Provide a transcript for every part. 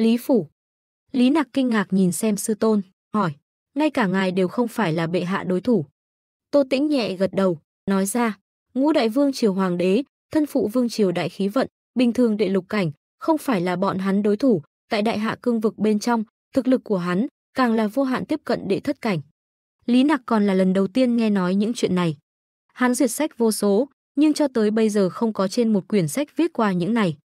Lý Phủ. Lý Nặc kinh ngạc nhìn xem sư tôn, hỏi, ngay cả ngài đều không phải là bệ hạ đối thủ. Tô Tĩnh nhẹ gật đầu, nói ra, ngũ đại vương triều hoàng đế, thân phụ vương triều đại khí vận, bình thường đệ lục cảnh, không phải là bọn hắn đối thủ, tại đại hạ cương vực bên trong, thực lực của hắn càng là vô hạn tiếp cận đệ thất cảnh. Lý Nặc còn là lần đầu tiên nghe nói những chuyện này. Hắn duyệt sách vô số, nhưng cho tới bây giờ không có trên một quyển sách viết qua những này.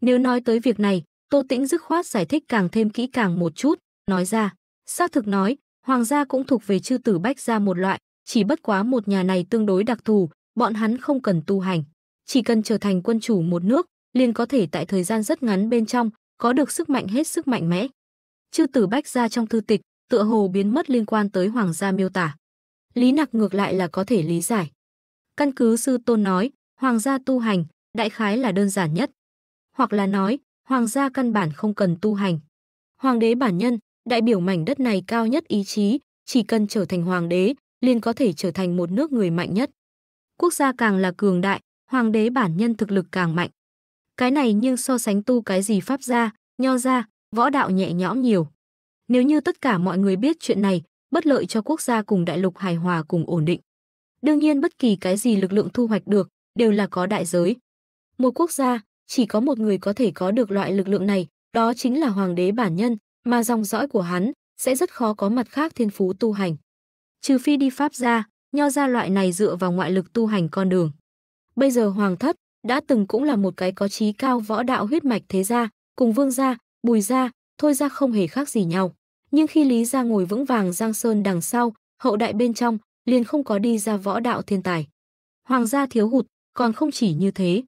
Nếu nói tới việc này, Tô Tĩnh dứt khoát giải thích càng thêm kỹ càng một chút, nói ra, xác thực nói, hoàng gia cũng thuộc về chư tử bách gia một loại, chỉ bất quá một nhà này tương đối đặc thù, bọn hắn không cần tu hành, chỉ cần trở thành quân chủ một nước, liền có thể tại thời gian rất ngắn bên trong có được sức mạnh hết sức mạnh mẽ. Chư tử bách gia trong thư tịch, tựa hồ biến mất liên quan tới hoàng gia miêu tả. Lý Nặc ngược lại là có thể lý giải. Căn cứ sư tôn nói, hoàng gia tu hành, đại khái là đơn giản nhất. Hoặc là nói, hoàng gia căn bản không cần tu hành. Hoàng đế bản nhân, đại biểu mảnh đất này cao nhất ý chí, chỉ cần trở thành hoàng đế, liền có thể trở thành một nước người mạnh nhất. Quốc gia càng là cường đại, hoàng đế bản nhân thực lực càng mạnh. Cái này nhưng so sánh tu cái gì pháp gia, nho gia, võ đạo nhẹ nhõm nhiều. Nếu như tất cả mọi người biết chuyện này, bất lợi cho quốc gia cùng đại lục hài hòa cùng ổn định. Đương nhiên bất kỳ cái gì lực lượng thu hoạch được đều là có đại giới. Một quốc gia, chỉ có một người có thể có được loại lực lượng này, đó chính là hoàng đế bản nhân, mà dòng dõi của hắn sẽ rất khó có mặt khác thiên phú tu hành. Trừ phi đi pháp gia, nho gia loại này dựa vào ngoại lực tu hành con đường. Bây giờ hoàng thất đã từng cũng là một cái có trí cao võ đạo huyết mạch thế gia, cùng vương gia, bùi gia, thôi gia không hề khác gì nhau. Nhưng khi Lý gia ngồi vững vàng Giang Sơn đằng sau, hậu đại bên trong liền không có đi ra võ đạo thiên tài. Hoàng gia thiếu hụt, còn không chỉ như thế.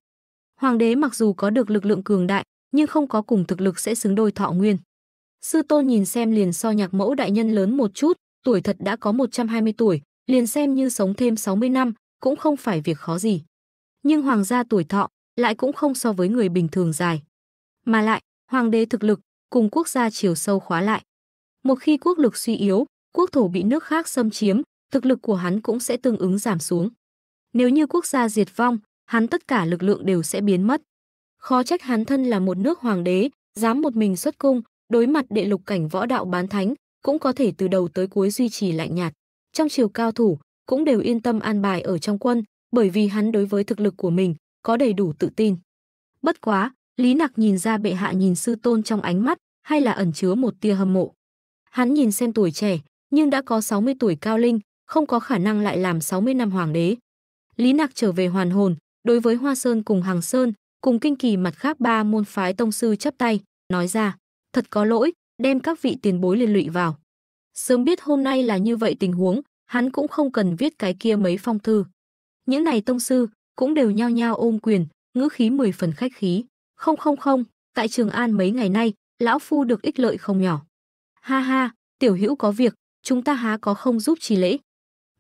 Hoàng đế mặc dù có được lực lượng cường đại, nhưng không có cùng thực lực sẽ xứng đôi thọ nguyên. Sư tôn nhìn xem liền so nhạc mẫu đại nhân lớn một chút, tuổi thật đã có 120 tuổi, liền xem như sống thêm 60 năm, cũng không phải việc khó gì. Nhưng hoàng gia tuổi thọ lại cũng không so với người bình thường dài. Mà lại, hoàng đế thực lực cùng quốc gia chiều sâu khóa lại. Một khi quốc lực suy yếu, quốc thổ bị nước khác xâm chiếm, thực lực của hắn cũng sẽ tương ứng giảm xuống. Nếu như quốc gia diệt vong, hắn tất cả lực lượng đều sẽ biến mất. Khó trách hắn thân là một nước hoàng đế, dám một mình xuất cung, đối mặt đệ lục cảnh võ đạo bán thánh, cũng có thể từ đầu tới cuối duy trì lạnh nhạt. Trong chiều cao thủ, cũng đều yên tâm an bài ở trong quân, bởi vì hắn đối với thực lực của mình, có đầy đủ tự tin. Bất quá, Lý Nặc nhìn ra bệ hạ nhìn sư tôn trong ánh mắt, hay là ẩn chứa một tia hâm mộ. Hắn nhìn xem tuổi trẻ, nhưng đã có 60 tuổi cao linh, không có khả năng lại làm 60 năm hoàng đế. Lý Nặc trở về hoàn hồn, Đối với Hoa Sơn cùng Hàng Sơn, cùng kinh kỳ mặt khác ba môn phái tông sư chấp tay, nói ra, thật có lỗi, đem các vị tiền bối liên lụy vào. Sớm biết hôm nay là như vậy tình huống, hắn cũng không cần viết cái kia mấy phong thư. Những này tông sư cũng đều nhao nhao ôm quyền, ngữ khí mười phần khách khí. Không không không, tại Trường An mấy ngày nay, lão phu được ích lợi không nhỏ. Ha ha, tiểu hữu có việc, chúng ta há có không giúp trì lễ.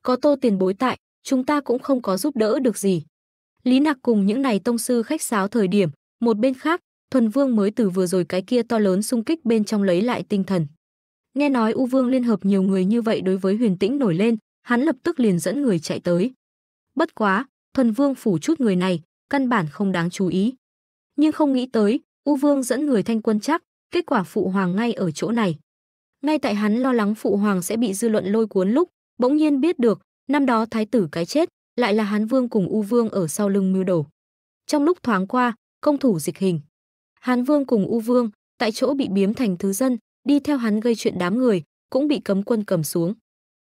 Có tô tiền bối tại, chúng ta cũng không có giúp đỡ được gì. Lý nặc cùng những này tông sư khách sáo thời điểm, một bên khác, Thuần Vương mới từ vừa rồi cái kia to lớn xung kích bên trong lấy lại tinh thần. Nghe nói U Vương liên hợp nhiều người như vậy đối với Huyền Tĩnh nổi lên, hắn lập tức liền dẫn người chạy tới. Bất quá, Thuần Vương phủ chút người này, căn bản không đáng chú ý. Nhưng không nghĩ tới, U Vương dẫn người thanh quân chắc, kết quả phụ hoàng ngay ở chỗ này. Ngay tại hắn lo lắng phụ hoàng sẽ bị dư luận lôi cuốn lúc, bỗng nhiên biết được, năm đó thái tử cái chết, lại là Hán Vương cùng U Vương ở sau lưng mưu đồ. Trong lúc thoáng qua, công thủ dịch hình. Hán Vương cùng U Vương, tại chỗ bị biếm thành thứ dân, đi theo hắn gây chuyện đám người, cũng bị cấm quân cầm xuống.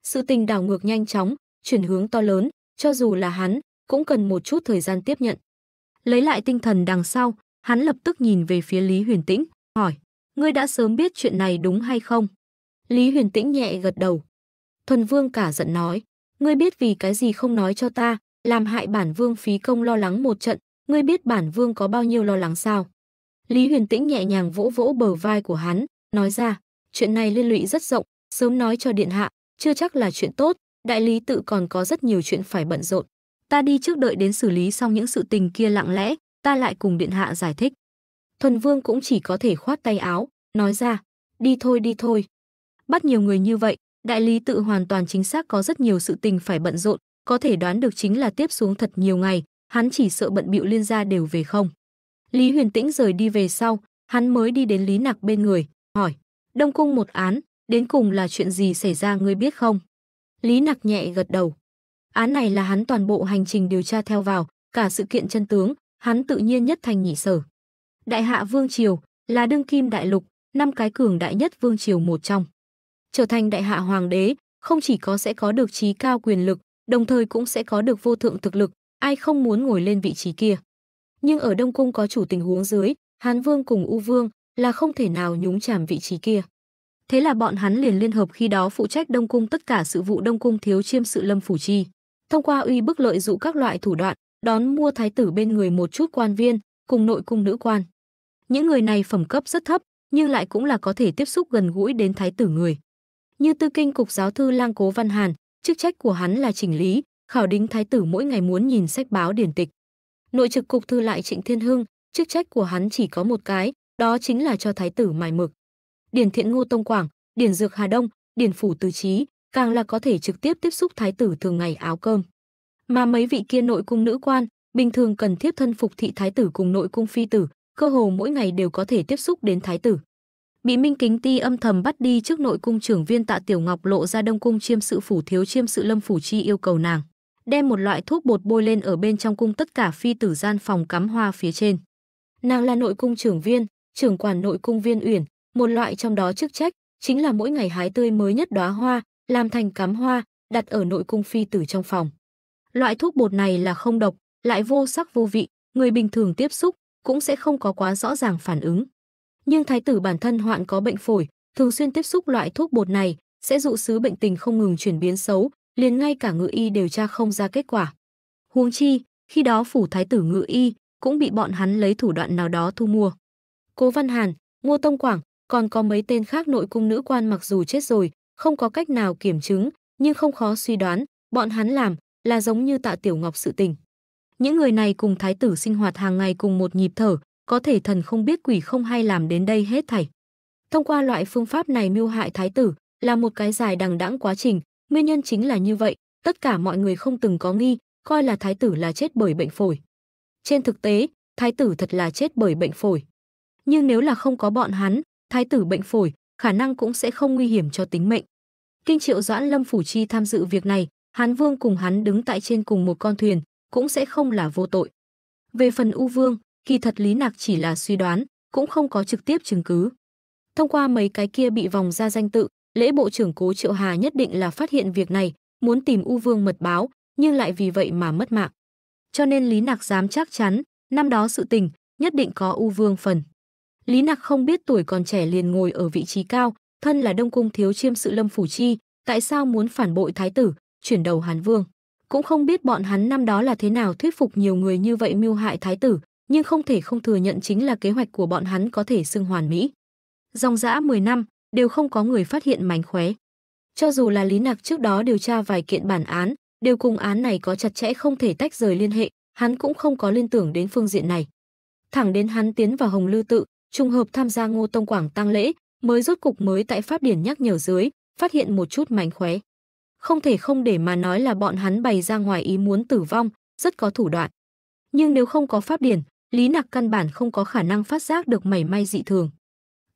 Sự tình đảo ngược nhanh chóng, chuyển hướng to lớn, cho dù là hắn, cũng cần một chút thời gian tiếp nhận. Lấy lại tinh thần đằng sau, hắn lập tức nhìn về phía Lý Huyền Tĩnh, hỏi, ngươi đã sớm biết chuyện này đúng hay không? Lý Huyền Tĩnh nhẹ gật đầu. Thuần Vương cả giận nói, ngươi biết vì cái gì không nói cho ta, làm hại bản vương phí công lo lắng một trận, ngươi biết bản vương có bao nhiêu lo lắng sao? Lý Huyền Tĩnh nhẹ nhàng vỗ vỗ bờ vai của hắn, nói ra, chuyện này liên lụy rất rộng, sớm nói cho điện hạ, chưa chắc là chuyện tốt, đại lý tự còn có rất nhiều chuyện phải bận rộn. Ta đi trước đợi đến xử lý xong những sự tình kia lặng lẽ, ta lại cùng điện hạ giải thích. Thuần Vương cũng chỉ có thể khoát tay áo, nói ra, đi thôi đi thôi. Bắt nhiều người như vậy, Đại lý tự hoàn toàn chính xác có rất nhiều sự tình phải bận rộn, có thể đoán được chính là tiếp xuống thật nhiều ngày, hắn chỉ sợ bận bịu liên gia đều về không. Lý Huyền Tĩnh rời đi về sau, hắn mới đi đến Lý Nặc bên người, hỏi: "Đông cung một án, đến cùng là chuyện gì xảy ra ngươi biết không?" Lý Nặc nhẹ gật đầu. Án này là hắn toàn bộ hành trình điều tra theo vào, cả sự kiện chân tướng, hắn tự nhiên nhất thành nhị sở. Đại hạ vương triều là đương kim đại lục, năm cái cường đại nhất vương triều một trong trở thành đại hạ hoàng đế, không chỉ có sẽ có được trí cao quyền lực, đồng thời cũng sẽ có được vô thượng thực lực, ai không muốn ngồi lên vị trí kia. Nhưng ở Đông Cung có chủ tình huống dưới, Hán Vương cùng U Vương là không thể nào nhúng chàm vị trí kia. Thế là bọn hắn liền liên hợp khi đó phụ trách Đông Cung tất cả sự vụ Đông Cung thiếu chiêm sự lâm phủ chi. Thông qua uy bức lợi dụ các loại thủ đoạn, đón mua thái tử bên người một chút quan viên, cùng nội cung nữ quan. Những người này phẩm cấp rất thấp, nhưng lại cũng là có thể tiếp xúc gần gũi đến thái tử người. Như tư kinh cục giáo thư lang cố văn hàn, chức trách của hắn là chỉnh lý, khảo đính thái tử mỗi ngày muốn nhìn sách báo điển tịch. Nội trực cục thư lại Trịnh Thiên Hưng, chức trách của hắn chỉ có một cái, đó chính là cho thái tử mài mực. Điển Thiện Ngô Tông Quảng, Điển Dược Hà Đông, Điển Phủ Từ trí càng là có thể trực tiếp tiếp xúc thái tử thường ngày áo cơm. Mà mấy vị kia nội cung nữ quan, bình thường cần thiếp thân phục thị thái tử cùng nội cung phi tử, cơ hồ mỗi ngày đều có thể tiếp xúc đến thái tử bị minh kính ti âm thầm bắt đi trước nội cung trưởng viên tạ tiểu ngọc lộ ra đông cung chiêm sự phủ thiếu chiêm sự lâm phủ chi yêu cầu nàng đem một loại thuốc bột bôi lên ở bên trong cung tất cả phi tử gian phòng cắm hoa phía trên nàng là nội cung trưởng viên trưởng quản nội cung viên uyển một loại trong đó chức trách chính là mỗi ngày hái tươi mới nhất đóa hoa làm thành cắm hoa đặt ở nội cung phi tử trong phòng loại thuốc bột này là không độc lại vô sắc vô vị người bình thường tiếp xúc cũng sẽ không có quá rõ ràng phản ứng nhưng thái tử bản thân hoạn có bệnh phổi, thường xuyên tiếp xúc loại thuốc bột này sẽ dụ sứ bệnh tình không ngừng chuyển biến xấu, liền ngay cả ngự y điều tra không ra kết quả. Huống chi, khi đó phủ thái tử ngự y cũng bị bọn hắn lấy thủ đoạn nào đó thu mua. Cố Văn Hàn, Ngô Tông Quảng, còn có mấy tên khác nội cung nữ quan mặc dù chết rồi, không có cách nào kiểm chứng, nhưng không khó suy đoán, bọn hắn làm là giống như Tạ Tiểu Ngọc sự tình. Những người này cùng thái tử sinh hoạt hàng ngày cùng một nhịp thở, có thể thần không biết quỷ không hay làm đến đây hết thảy. Thông qua loại phương pháp này mưu hại thái tử là một cái dài đằng đẵng quá trình, nguyên nhân chính là như vậy, tất cả mọi người không từng có nghi, coi là thái tử là chết bởi bệnh phổi. Trên thực tế, thái tử thật là chết bởi bệnh phổi. Nhưng nếu là không có bọn hắn, thái tử bệnh phổi khả năng cũng sẽ không nguy hiểm cho tính mệnh. Kinh Triệu Doãn Lâm phủ chi tham dự việc này, Hán Vương cùng hắn đứng tại trên cùng một con thuyền, cũng sẽ không là vô tội. Về phần U Vương, kỳ thật Lý Nạc chỉ là suy đoán, cũng không có trực tiếp chứng cứ. Thông qua mấy cái kia bị vòng ra danh tự, lễ bộ trưởng Cố Triệu Hà nhất định là phát hiện việc này, muốn tìm U Vương mật báo, nhưng lại vì vậy mà mất mạng. Cho nên Lý Nạc dám chắc chắn, năm đó sự tình, nhất định có U Vương phần. Lý Nạc không biết tuổi còn trẻ liền ngồi ở vị trí cao, thân là Đông Cung thiếu chiêm sự Lâm Phủ Chi, tại sao muốn phản bội Thái tử, chuyển đầu Hán Vương. Cũng không biết bọn hắn năm đó là thế nào thuyết phục nhiều người như vậy mưu hại Thái tử, nhưng không thể không thừa nhận chính là kế hoạch của bọn hắn có thể xưng hoàn mỹ. Dòng dã 10 năm, đều không có người phát hiện mánh khóe. Cho dù là Lý Nạc trước đó điều tra vài kiện bản án, đều cùng án này có chặt chẽ không thể tách rời liên hệ, hắn cũng không có liên tưởng đến phương diện này. Thẳng đến hắn tiến vào Hồng Lư tự, trùng hợp tham gia Ngô Tông Quảng tang lễ, mới rốt cục mới tại pháp điển nhắc nhở dưới, phát hiện một chút mánh khóe. Không thể không để mà nói là bọn hắn bày ra ngoài ý muốn tử vong, rất có thủ đoạn. Nhưng nếu không có pháp điển, Lý Nặc căn bản không có khả năng phát giác được mảy may dị thường.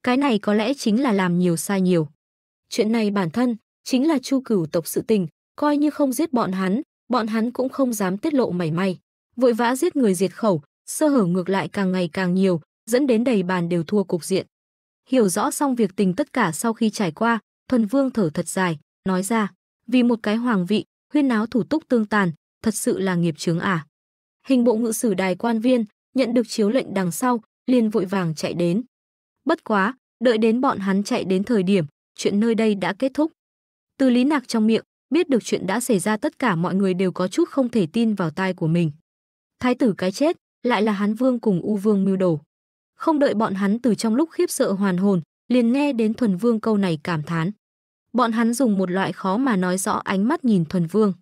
Cái này có lẽ chính là làm nhiều sai nhiều. Chuyện này bản thân chính là Chu Cửu tộc sự tình, coi như không giết bọn hắn, bọn hắn cũng không dám tiết lộ mảy may. Vội vã giết người diệt khẩu, sơ hở ngược lại càng ngày càng nhiều, dẫn đến đầy bàn đều thua cục diện. Hiểu rõ xong việc tình tất cả sau khi trải qua, Thuần Vương thở thật dài, nói ra, vì một cái hoàng vị, huyên náo thủ túc tương tàn, thật sự là nghiệp chướng à. Hình bộ ngự sử đài quan viên, nhận được chiếu lệnh đằng sau, liền vội vàng chạy đến. Bất quá, đợi đến bọn hắn chạy đến thời điểm, chuyện nơi đây đã kết thúc. Từ Lý Nạc trong miệng, biết được chuyện đã xảy ra tất cả mọi người đều có chút không thể tin vào tai của mình. Thái tử cái chết, lại là hắn vương cùng U vương mưu đồ. Không đợi bọn hắn từ trong lúc khiếp sợ hoàn hồn, liền nghe đến thuần vương câu này cảm thán. Bọn hắn dùng một loại khó mà nói rõ ánh mắt nhìn thuần vương.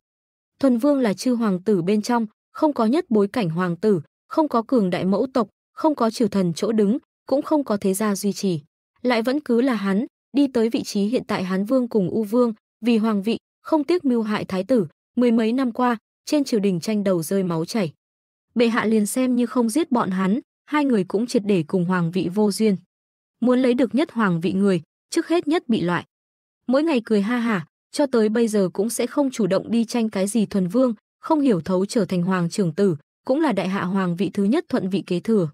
Thuần vương là chư hoàng tử bên trong, không có nhất bối cảnh hoàng tử, không có cường đại mẫu tộc, không có triều thần chỗ đứng, cũng không có thế gia duy trì. Lại vẫn cứ là hắn, đi tới vị trí hiện tại Hán Vương cùng U Vương, vì hoàng vị, không tiếc mưu hại thái tử, mười mấy năm qua, trên triều đình tranh đầu rơi máu chảy. Bệ hạ liền xem như không giết bọn hắn, hai người cũng triệt để cùng hoàng vị vô duyên. Muốn lấy được nhất hoàng vị người, trước hết nhất bị loại. Mỗi ngày cười ha hả, cho tới bây giờ cũng sẽ không chủ động đi tranh cái gì thuần vương, không hiểu thấu trở thành hoàng trưởng tử, cũng là đại hạ hoàng vị thứ nhất thuận vị kế thừa.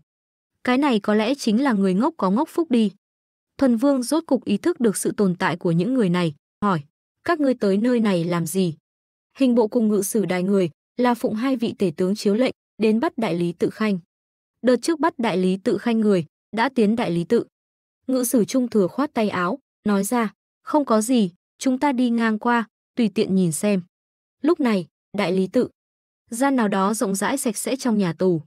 Cái này có lẽ chính là người ngốc có ngốc phúc đi. Thuần Vương rốt cục ý thức được sự tồn tại của những người này, hỏi, các ngươi tới nơi này làm gì? Hình bộ cùng ngự sử đài người, là phụng hai vị tể tướng chiếu lệnh, đến bắt đại lý tự khanh. Đợt trước bắt đại lý tự khanh người, đã tiến đại lý tự. Ngự sử trung thừa khoát tay áo, nói ra, không có gì, chúng ta đi ngang qua, tùy tiện nhìn xem. Lúc này, đại lý tự, gian nào đó rộng rãi sạch sẽ trong nhà tù.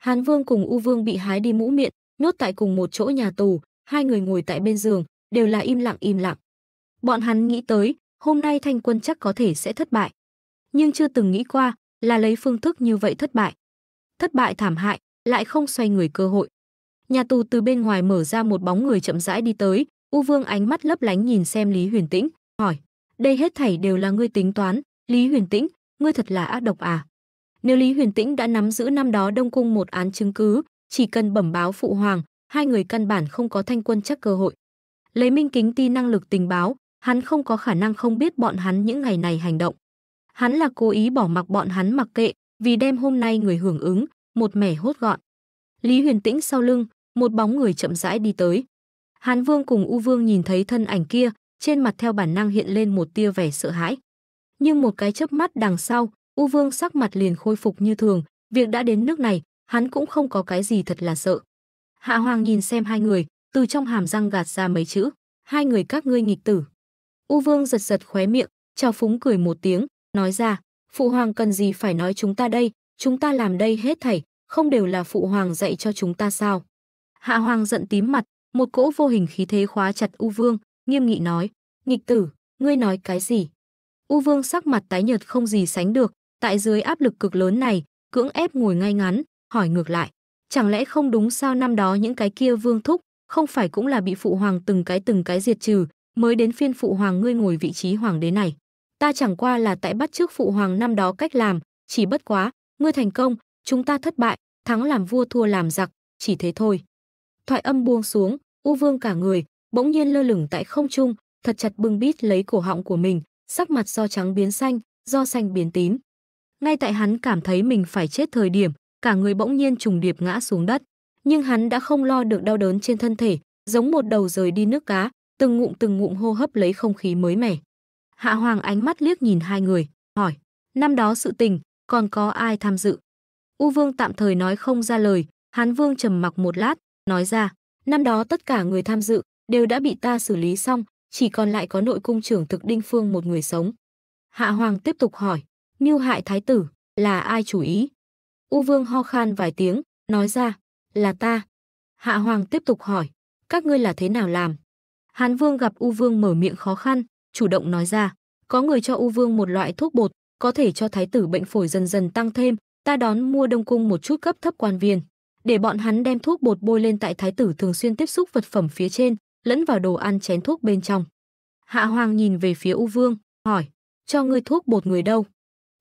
Hán Vương cùng U Vương bị hái đi mũ miệng, nhốt tại cùng một chỗ nhà tù, hai người ngồi tại bên giường, đều là im lặng im lặng. Bọn hắn nghĩ tới, hôm nay thanh quân chắc có thể sẽ thất bại. Nhưng chưa từng nghĩ qua là lấy phương thức như vậy thất bại. Thất bại thảm hại, lại không xoay người cơ hội. Nhà tù từ bên ngoài mở ra một bóng người chậm rãi đi tới, U Vương ánh mắt lấp lánh nhìn xem Lý Huyền Tĩnh, hỏi: "Đây hết thảy đều là ngươi tính toán, Lý Huyền Tĩnh, ngươi thật là ác độc à?" Nếu Lý Huyền Tĩnh đã nắm giữ năm đó Đông Cung một án chứng cứ, chỉ cần bẩm báo phụ hoàng, hai người căn bản không có thanh quân chắc cơ hội. Lấy Minh Kính Ti năng lực tình báo, hắn không có khả năng không biết bọn hắn những ngày này hành động. Hắn là cố ý bỏ mặc bọn hắn mặc kệ, vì đêm hôm nay người hưởng ứng, một mẻ hốt gọn. Lý Huyền Tĩnh sau lưng, một bóng người chậm rãi đi tới. Hán Vương cùng U Vương nhìn thấy thân ảnh kia, trên mặt theo bản năng hiện lên một tia vẻ sợ hãi. Nhưng một cái chớp mắt đằng sau, U Vương sắc mặt liền khôi phục như thường, việc đã đến nước này, hắn cũng không có cái gì thật là sợ. Hạ Hoàng nhìn xem hai người, từ trong hàm răng gạt ra mấy chữ, hai người các ngươi nghịch tử. U Vương giật giật khóe miệng, chào phúng cười một tiếng, nói ra, phụ hoàng cần gì phải nói chúng ta đây, chúng ta làm đây hết thảy, không đều là phụ hoàng dạy cho chúng ta sao. Hạ Hoàng giận tím mặt, một cỗ vô hình khí thế khóa chặt U Vương, nghiêm nghị nói, nghịch tử, ngươi nói cái gì? U Vương sắc mặt tái nhợt không gì sánh được, Tại dưới áp lực cực lớn này, cưỡng ép ngồi ngay ngắn, hỏi ngược lại. Chẳng lẽ không đúng sao năm đó những cái kia vương thúc, không phải cũng là bị phụ hoàng từng cái từng cái diệt trừ, mới đến phiên phụ hoàng ngươi ngồi vị trí hoàng đế này. Ta chẳng qua là tại bắt trước phụ hoàng năm đó cách làm, chỉ bất quá, ngươi thành công, chúng ta thất bại, thắng làm vua thua làm giặc, chỉ thế thôi. Thoại âm buông xuống, U Vương cả người, bỗng nhiên lơ lửng tại không trung, thật chặt bưng bít lấy cổ họng của mình, sắc mặt do trắng biến xanh, do xanh biến tím. Ngay tại hắn cảm thấy mình phải chết thời điểm, cả người bỗng nhiên trùng điệp ngã xuống đất. Nhưng hắn đã không lo được đau đớn trên thân thể, giống một đầu rời đi nước cá, từng ngụm từng ngụm hô hấp lấy không khí mới mẻ. Hạ Hoàng ánh mắt liếc nhìn hai người, hỏi, năm đó sự tình, còn có ai tham dự? U Vương tạm thời nói không ra lời, Hán Vương trầm mặc một lát, nói ra, năm đó tất cả người tham dự đều đã bị ta xử lý xong, chỉ còn lại có nội cung trưởng thực Đinh Phương một người sống. Hạ Hoàng tiếp tục hỏi, mưu hại thái tử, là ai chủ ý? U Vương ho khan vài tiếng, nói ra, là ta. Hạ Hoàng tiếp tục hỏi, các ngươi là thế nào làm? Hán Vương gặp U Vương mở miệng khó khăn, chủ động nói ra, có người cho U Vương một loại thuốc bột, có thể cho thái tử bệnh phổi dần dần tăng thêm, ta đón mua đông cung một chút cấp thấp quan viên, để bọn hắn đem thuốc bột bôi lên tại thái tử thường xuyên tiếp xúc vật phẩm phía trên, lẫn vào đồ ăn chén thuốc bên trong. Hạ Hoàng nhìn về phía U Vương, hỏi, cho ngươi thuốc bột người đâu?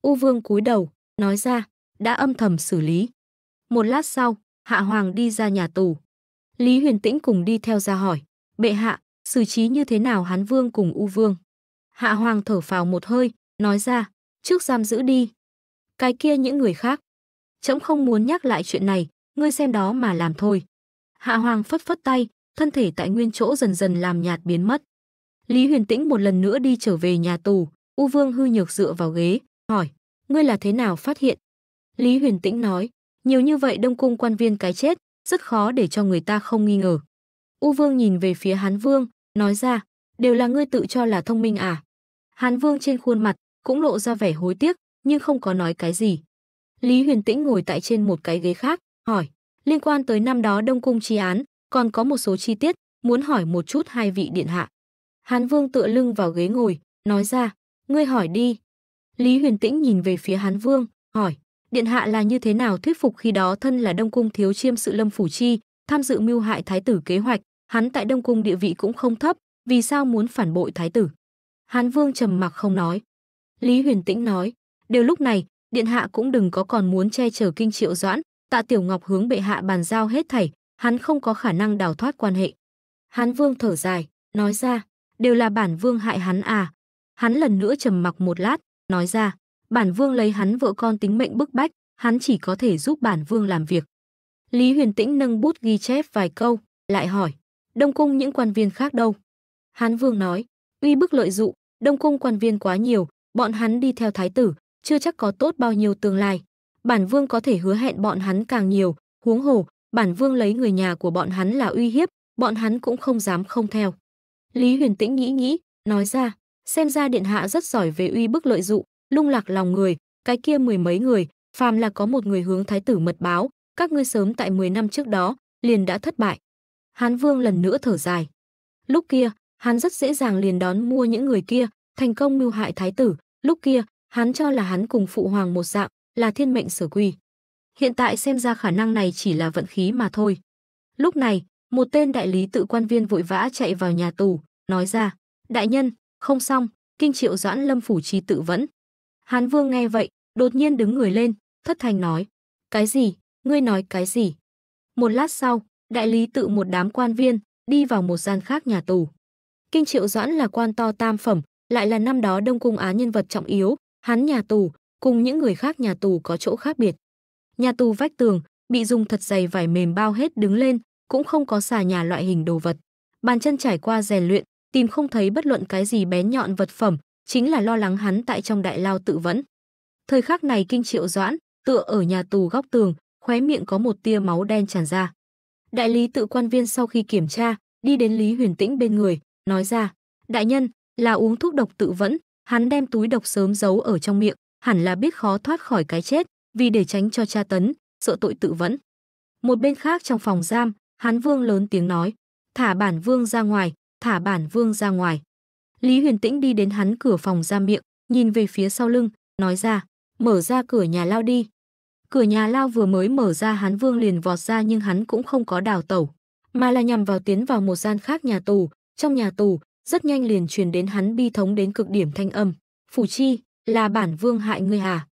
U Vương cúi đầu, nói ra, đã âm thầm xử lý. Một lát sau, Hạ Hoàng đi ra nhà tù. Lý Huyền Tĩnh cùng đi theo ra hỏi, bệ hạ, xử trí như thế nào Hán Vương cùng U Vương? Hạ Hoàng thở phào một hơi, nói ra, trước giam giữ đi. Cái kia những người khác. Chấm không muốn nhắc lại chuyện này, ngươi xem đó mà làm thôi. Hạ Hoàng phất phất tay, thân thể tại nguyên chỗ dần dần làm nhạt biến mất. Lý Huyền Tĩnh một lần nữa đi trở về nhà tù, U Vương hư nhược dựa vào ghế, hỏi, ngươi là thế nào phát hiện? Lý Huyền Tĩnh nói, nhiều như vậy đông cung quan viên cái chết, rất khó để cho người ta không nghi ngờ. U Vương nhìn về phía Hán Vương, nói ra, đều là ngươi tự cho là thông minh à? Hán Vương trên khuôn mặt cũng lộ ra vẻ hối tiếc, nhưng không có nói cái gì. Lý Huyền Tĩnh ngồi tại trên một cái ghế khác, hỏi, liên quan tới năm đó Đông Cung chi án, còn có một số chi tiết, muốn hỏi một chút hai vị điện hạ. Hán Vương tựa lưng vào ghế ngồi, nói ra, ngươi hỏi đi, Lý Huyền Tĩnh nhìn về phía Hán Vương, hỏi: "Điện hạ là như thế nào thuyết phục khi đó thân là Đông cung thiếu chiêm sự Lâm phủ chi, tham dự mưu hại thái tử kế hoạch, hắn tại Đông cung địa vị cũng không thấp, vì sao muốn phản bội thái tử?" Hán Vương trầm mặc không nói. Lý Huyền Tĩnh nói: "Đều lúc này, điện hạ cũng đừng có còn muốn che chở Kinh Triệu Doãn, Tạ Tiểu Ngọc hướng bệ hạ bàn giao hết thảy, hắn không có khả năng đào thoát quan hệ." Hán Vương thở dài, nói ra: "Đều là bản vương hại hắn à?" Hắn lần nữa trầm mặc một lát, nói ra, bản vương lấy hắn vợ con tính mệnh bức bách, hắn chỉ có thể giúp bản vương làm việc. Lý Huyền Tĩnh nâng bút ghi chép vài câu, lại hỏi, Đông Cung những quan viên khác đâu? Hán Vương nói, uy bức lợi dụ, Đông Cung quan viên quá nhiều, bọn hắn đi theo thái tử, chưa chắc có tốt bao nhiêu tương lai. Bản Vương có thể hứa hẹn bọn hắn càng nhiều, huống hồ, bản Vương lấy người nhà của bọn hắn là uy hiếp, bọn hắn cũng không dám không theo. Lý Huyền Tĩnh nghĩ nghĩ, nói ra, xem ra điện hạ rất giỏi về uy bức lợi dụ, lung lạc lòng người, cái kia mười mấy người, phàm là có một người hướng thái tử mật báo, các ngươi sớm tại 10 năm trước đó, liền đã thất bại. Hán Vương lần nữa thở dài. Lúc kia, hắn rất dễ dàng liền đón mua những người kia, thành công mưu hại thái tử, lúc kia, hắn cho là hắn cùng phụ hoàng một dạng, là thiên mệnh sở quy. Hiện tại xem ra khả năng này chỉ là vận khí mà thôi. Lúc này, một tên đại lý tự quan viên vội vã chạy vào nhà tù, nói ra, đại nhân, không xong, kinh triệu doãn lâm phủ trì tự vẫn. Hán vương nghe vậy, đột nhiên đứng người lên, thất thành nói. Cái gì? Ngươi nói cái gì? Một lát sau, đại lý tự một đám quan viên, đi vào một gian khác nhà tù. Kinh triệu doãn là quan to tam phẩm, lại là năm đó đông cung á nhân vật trọng yếu, hắn nhà tù, cùng những người khác nhà tù có chỗ khác biệt. Nhà tù vách tường, bị dùng thật dày vải mềm bao hết đứng lên, cũng không có xà nhà loại hình đồ vật. Bàn chân trải qua rèn luyện, tìm không thấy bất luận cái gì bén nhọn vật phẩm, chính là lo lắng hắn tại trong đại lao tự vẫn. Thời khắc này Kinh Triệu Doãn, tựa ở nhà tù góc tường, khóe miệng có một tia máu đen tràn ra. Đại lý tự quan viên sau khi kiểm tra, đi đến Lý Huyền Tĩnh bên người, nói ra, đại nhân, là uống thuốc độc tự vẫn, hắn đem túi độc sớm giấu ở trong miệng, hẳn là biết khó thoát khỏi cái chết, vì để tránh cho cha tấn, sợ tội tự vẫn. Một bên khác trong phòng giam, hắn vương lớn tiếng nói, thả bản vương ra ngoài, thả bản vương ra ngoài. Lý Huyền Tĩnh đi đến hắn cửa phòng ra miệng, nhìn về phía sau lưng, nói ra, mở ra cửa nhà lao đi. Cửa nhà lao vừa mới mở ra hắn vương liền vọt ra nhưng hắn cũng không có đào tẩu, mà là nhằm vào tiến vào một gian khác nhà tù. Trong nhà tù, rất nhanh liền truyền đến hắn bi thống đến cực điểm thanh âm. Phủ chi, là bản vương hại ngươi à?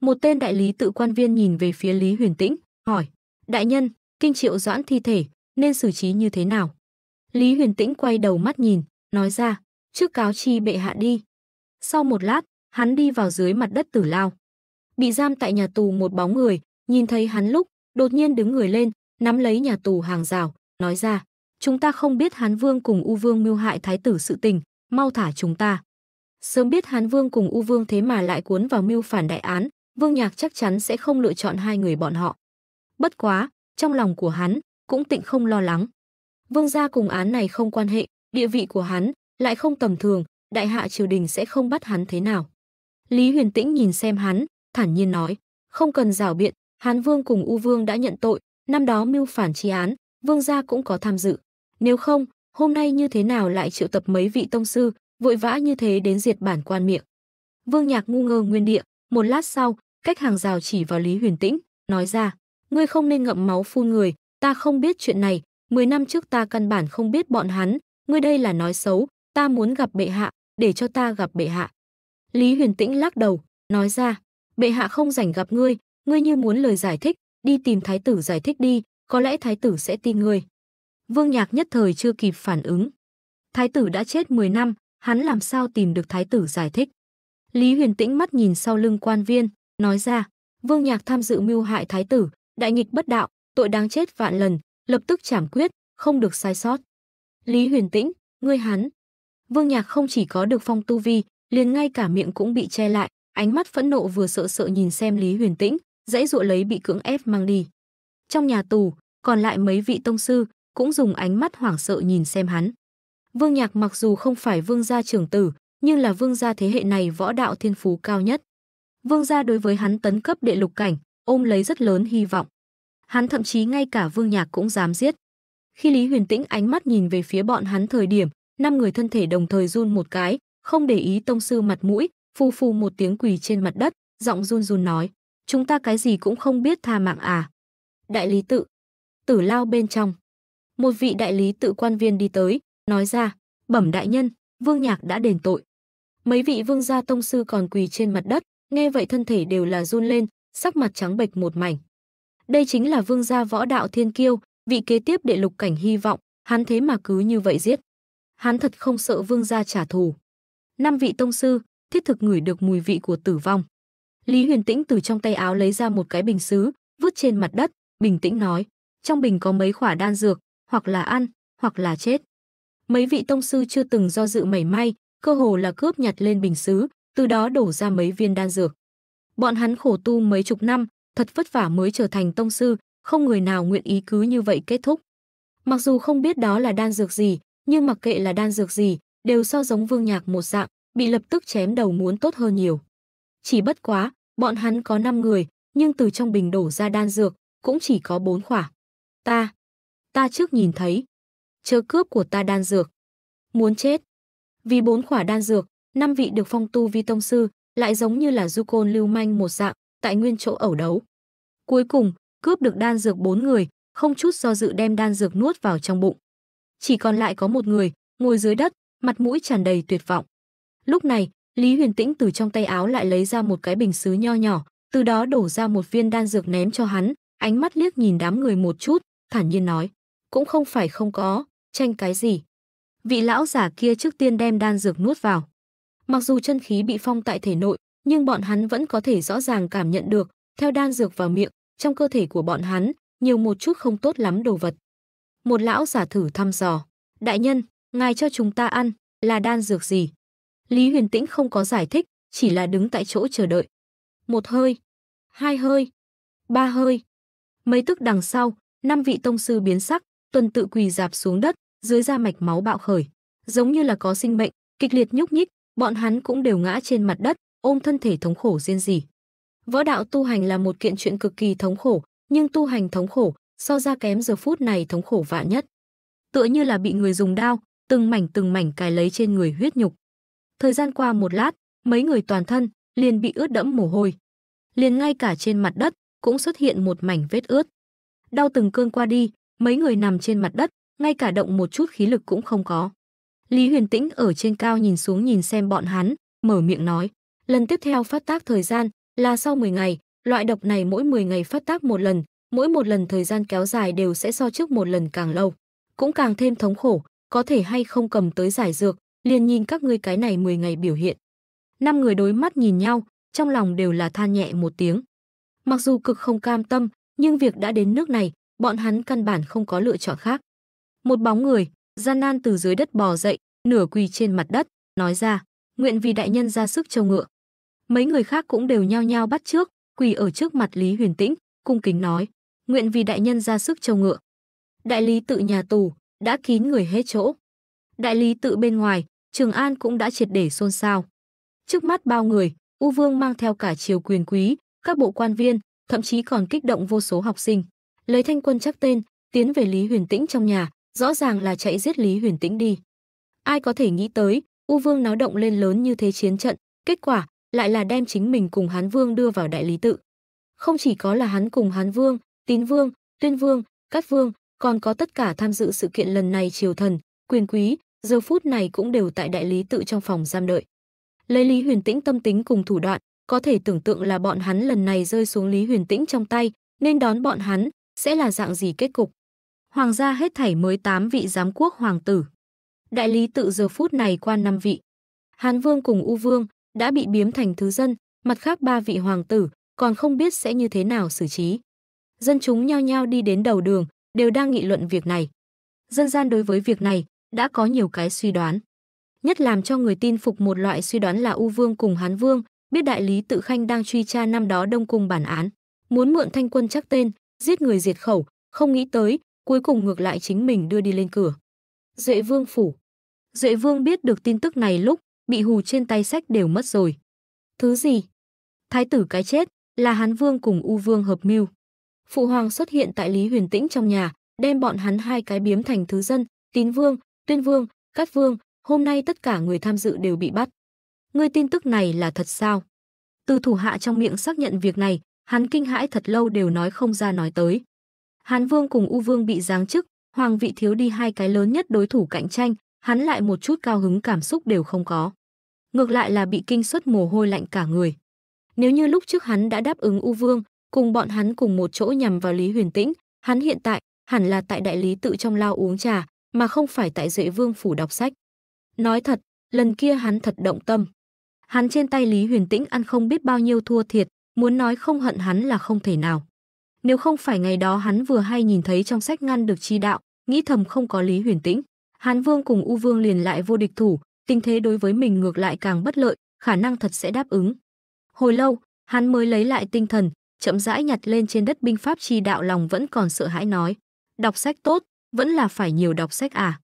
Một tên đại lý tự quan viên nhìn về phía Lý Huyền Tĩnh, hỏi, đại nhân, kinh triệu doãn thi thể, nên xử trí như thế nào? Lý Huyền Tĩnh quay đầu mắt nhìn, nói ra, trước cáo chi bệ hạ đi. Sau một lát, hắn đi vào dưới mặt đất tử lao. Bị giam tại nhà tù một bóng người, nhìn thấy hắn lúc, đột nhiên đứng người lên, nắm lấy nhà tù hàng rào, nói ra, chúng ta không biết hắn Vương cùng U Vương mưu hại thái tử sự tình, mau thả chúng ta. Sớm biết hắn Vương cùng U Vương thế mà lại cuốn vào mưu phản đại án, Vương Nhạc chắc chắn sẽ không lựa chọn hai người bọn họ. Bất quá, trong lòng của hắn cũng tịnh không lo lắng, Vương gia cùng án này không quan hệ, địa vị của hắn lại không tầm thường, đại hạ triều đình sẽ không bắt hắn thế nào. Lý Huyền Tĩnh nhìn xem hắn, thản nhiên nói, không cần rào biện, Hán Vương cùng U Vương đã nhận tội, năm đó mưu phản tri án, Vương gia cũng có tham dự. Nếu không, hôm nay như thế nào lại triệu tập mấy vị tông sư, vội vã như thế đến diệt bản quan miệng. Vương Nhạc ngu ngơ nguyên địa, một lát sau, cách hàng rào chỉ vào Lý Huyền Tĩnh, nói ra, ngươi không nên ngậm máu phun người, ta không biết chuyện này, 10 năm trước ta căn bản không biết bọn hắn, ngươi đây là nói xấu, ta muốn gặp bệ hạ, để cho ta gặp bệ hạ. Lý Huyền Tĩnh lắc đầu, nói ra, bệ hạ không rảnh gặp ngươi, ngươi như muốn lời giải thích, đi tìm thái tử giải thích đi, có lẽ thái tử sẽ tin ngươi. Vương Nhạc nhất thời chưa kịp phản ứng. Thái tử đã chết 10 năm, hắn làm sao tìm được thái tử giải thích. Lý Huyền Tĩnh mắt nhìn sau lưng quan viên, nói ra, Vương Nhạc tham dự mưu hại thái tử, đại nghịch bất đạo, tội đáng chết vạn lần, lập tức trảm quyết, không được sai sót. Lý Huyền Tĩnh, ngươi hắn. Vương Nhạc không chỉ có được phong tu vi, liền ngay cả miệng cũng bị che lại, ánh mắt phẫn nộ vừa sợ sợ nhìn xem Lý Huyền Tĩnh, dãy dụa lấy bị cưỡng ép mang đi. Trong nhà tù, còn lại mấy vị tông sư cũng dùng ánh mắt hoảng sợ nhìn xem hắn. Vương Nhạc mặc dù không phải vương gia trưởng tử, nhưng là vương gia thế hệ này võ đạo thiên phú cao nhất. Vương gia đối với hắn tấn cấp đệ lục cảnh, ôm lấy rất lớn hy vọng hắn thậm chí ngay cả Vương Nhạc cũng dám giết. Khi Lý Huyền Tĩnh ánh mắt nhìn về phía bọn hắn thời điểm, năm người thân thể đồng thời run một cái, không để ý tông sư mặt mũi, phù phù một tiếng quỳ trên mặt đất, giọng run run nói: "Chúng ta cái gì cũng không biết tha mạng à?" Đại lý tự, tử lao bên trong. Một vị đại lý tự quan viên đi tới, nói ra: "Bẩm đại nhân, Vương Nhạc đã đền tội." Mấy vị vương gia tông sư còn quỳ trên mặt đất, nghe vậy thân thể đều là run lên, sắc mặt trắng bệch một mảnh. Đây chính là vương gia võ đạo thiên kiêu, vị kế tiếp đệ lục cảnh hy vọng, hắn thế mà cứ như vậy giết. Hắn thật không sợ vương gia trả thù. Năm vị tông sư, thiết thực ngửi được mùi vị của tử vong. Lý Huyền Tĩnh từ trong tay áo lấy ra một cái bình sứ, vứt trên mặt đất, bình tĩnh nói, trong bình có mấy khỏa đan dược, hoặc là ăn, hoặc là chết. Mấy vị tông sư chưa từng do dự mảy may, cơ hồ là cướp nhặt lên bình sứ, từ đó đổ ra mấy viên đan dược. Bọn hắn khổ tu mấy chục năm, thật vất vả mới trở thành tông sư, không người nào nguyện ý cứ như vậy kết thúc. Mặc dù không biết đó là đan dược gì, nhưng mặc kệ là đan dược gì, đều so giống Vương Nhạc một dạng, bị lập tức chém đầu muốn tốt hơn nhiều. Chỉ bất quá, bọn hắn có 5 người, nhưng từ trong bình đổ ra đan dược, cũng chỉ có 4 khỏa. Ta, ta trước nhìn thấy, chớ cướp của ta đan dược. Muốn chết. Vì bốn khỏa đan dược, năm vị được phong tu vi tông sư, lại giống như là du côn lưu manh một dạng, tại nguyên chỗ ẩu đấu. Cuối cùng, cướp được đan dược bốn người, không chút do dự đem đan dược nuốt vào trong bụng. Chỉ còn lại có một người, ngồi dưới đất, mặt mũi tràn đầy tuyệt vọng. Lúc này, Lý Huyền Tĩnh từ trong tay áo lại lấy ra một cái bình sứ nho nhỏ, từ đó đổ ra một viên đan dược ném cho hắn, ánh mắt liếc nhìn đám người một chút, thản nhiên nói, cũng không phải không có, tranh cái gì. Vị lão giả kia trước tiên đem đan dược nuốt vào. Mặc dù chân khí bị phong tại thể nội, nhưng bọn hắn vẫn có thể rõ ràng cảm nhận được, theo đan dược vào miệng, trong cơ thể của bọn hắn, nhiều một chút không tốt lắm đồ vật. Một lão giả thử thăm dò, đại nhân, ngài cho chúng ta ăn, là đan dược gì? Lý huyền tĩnh không có giải thích, chỉ là đứng tại chỗ chờ đợi. Một hơi, hai hơi, ba hơi. Mấy tức đằng sau, năm vị tông sư biến sắc, tuần tự quỳ dạp xuống đất, dưới da mạch máu bạo khởi. Giống như là có sinh mệnh, kịch liệt nhúc nhích, bọn hắn cũng đều ngã trên mặt đất, ôm thân thể thống khổ riêng gì. Võ đạo tu hành là một kiện chuyện cực kỳ thống khổ, nhưng tu hành thống khổ, so ra kém giờ phút này thống khổ vạn nhất. Tựa như là bị người dùng đao, từng mảnh từng mảnh cài lấy trên người huyết nhục. Thời gian qua một lát, mấy người toàn thân liền bị ướt đẫm mồ hôi. Liền ngay cả trên mặt đất cũng xuất hiện một mảnh vết ướt. Đau từng cơn qua đi, mấy người nằm trên mặt đất, ngay cả động một chút khí lực cũng không có. Lý Huyền Tĩnh ở trên cao nhìn xuống nhìn xem bọn hắn, mở miệng nói: Lần tiếp theo phát tác thời gian là sau 10 ngày, loại độc này mỗi 10 ngày phát tác một lần, mỗi một lần thời gian kéo dài đều sẽ so trước một lần càng lâu, cũng càng thêm thống khổ, có thể hay không cầm tới giải dược, liền nhìn các ngươi cái này 10 ngày biểu hiện. Năm người đối mắt nhìn nhau, trong lòng đều là than nhẹ một tiếng. Mặc dù cực không cam tâm, nhưng việc đã đến nước này, bọn hắn căn bản không có lựa chọn khác. Một bóng người, gian nan từ dưới đất bò dậy, nửa quỳ trên mặt đất, nói ra, nguyện vì đại nhân ra sức châu ngựa. Mấy người khác cũng đều nhao nhao bắt trước, quỳ ở trước mặt Lý Huyền Tĩnh, cung kính nói, nguyện vì đại nhân ra sức châu ngựa. Đại lý tự nhà tù, đã kín người hết chỗ. Đại lý tự bên ngoài, Trường An cũng đã triệt để xôn xao. Trước mắt bao người, U Vương mang theo cả triều quyền quý, các bộ quan viên, thậm chí còn kích động vô số học sinh. Lấy thanh quân chắc tên, tiến về Lý Huyền Tĩnh trong nhà, rõ ràng là chạy giết Lý Huyền Tĩnh đi. Ai có thể nghĩ tới, U Vương náo động lên lớn như thế chiến trận, kết quả lại là đem chính mình cùng Hán Vương đưa vào đại lý tự. Không chỉ có là hắn cùng Hán Vương, Tín Vương, Tuyên Vương, Cát Vương, còn có tất cả tham dự sự kiện lần này triều thần, quyền quý, giờ phút này cũng đều tại đại lý tự trong phòng giam đợi. Lấy Lý Huyền Tĩnh tâm tính cùng thủ đoạn, có thể tưởng tượng là bọn hắn lần này rơi xuống Lý Huyền Tĩnh trong tay, nên đón bọn hắn sẽ là dạng gì kết cục. Hoàng gia hết thảy mới tám vị giám quốc hoàng tử. Đại lý tự giờ phút này qua năm vị. Hán Vương cùng U Vương, đã bị biếm thành thứ dân, mặt khác ba vị hoàng tử còn không biết sẽ như thế nào xử trí. Dân chúng nhao nhao đi đến đầu đường, đều đang nghị luận việc này. Dân gian đối với việc này đã có nhiều cái suy đoán. Nhất làm cho người tin phục một loại suy đoán là U Vương cùng Hán Vương biết đại lý tự khanh đang truy tra năm đó Đông Cung bản án, muốn mượn thanh quân chắc tên, giết người diệt khẩu, không nghĩ tới, cuối cùng ngược lại chính mình đưa đi lên cửa. Duệ Vương phủ. Duệ Vương biết được tin tức này lúc bị hù trên tay sách đều mất rồi. Thứ gì? Thái tử cái chết, là Hán Vương cùng U Vương hợp mưu. Phụ hoàng xuất hiện tại Lý Huyền Tĩnh trong nhà, đem bọn hắn hai cái biếm thành thứ dân, Tín Vương, Tuyên Vương, Cát Vương, hôm nay tất cả người tham dự đều bị bắt. người tin tức này là thật sao? Từ thủ hạ trong miệng xác nhận việc này, hắn kinh hãi thật lâu đều nói không ra nói tới. Hán Vương cùng U Vương bị giáng chức, Hoàng vị thiếu đi hai cái lớn nhất đối thủ cạnh tranh, hắn lại một chút cao hứng cảm xúc đều không có. Ngược lại là bị kinh suất mồ hôi lạnh cả người. Nếu như lúc trước hắn đã đáp ứng U Vương, cùng bọn hắn cùng một chỗ nhằm vào Lý Huyền Tĩnh, hắn hiện tại hẳn là tại đại lý tự trong lao uống trà, mà không phải tại Duệ Vương phủ đọc sách. Nói thật, lần kia hắn thật động tâm. Hắn trên tay Lý Huyền Tĩnh ăn không biết bao nhiêu thua thiệt, muốn nói không hận hắn là không thể nào. Nếu không phải ngày đó hắn vừa hay nhìn thấy trong sách ngăn được chi đạo, nghĩ thầm không có Lý Huyền Tĩnh, Hán Vương cùng U Vương liền lại vô địch thủ, tình thế đối với mình ngược lại càng bất lợi, khả năng thật sẽ đáp ứng. Hồi lâu, hắn mới lấy lại tinh thần, chậm rãi nhặt lên trên đất binh pháp chi đạo lòng vẫn còn sợ hãi nói, đọc sách tốt, vẫn là phải nhiều đọc sách à.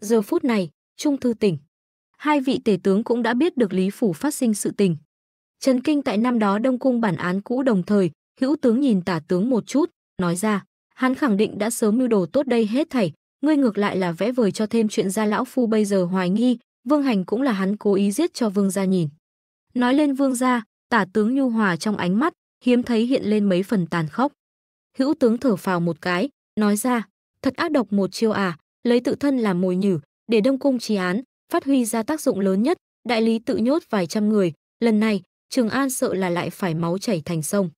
Giờ phút này, Trung Thư tỉnh. Hai vị tể tướng cũng đã biết được Lý Phủ phát sinh sự tình. Trần Kinh tại năm đó Đông Cung bản án cũ đồng thời, hữu tướng nhìn tả tướng một chút, nói ra, hắn khẳng định đã sớm mưu đồ tốt đây hết thảy, ngươi ngược lại là vẽ vời cho thêm chuyện ra lão phu bây giờ hoài nghi, Vương Hành cũng là hắn cố ý giết cho Vương gia nhìn. Nói lên Vương gia, tả tướng nhu hòa trong ánh mắt, hiếm thấy hiện lên mấy phần tàn khốc. Hữu tướng thở phào một cái, nói ra, thật ác độc một chiêu à, lấy tự thân làm mồi nhử, để đông cung trì án, phát huy ra tác dụng lớn nhất, đại lý tự nhốt vài trăm người, lần này, Trường An sợ là lại phải máu chảy thành sông.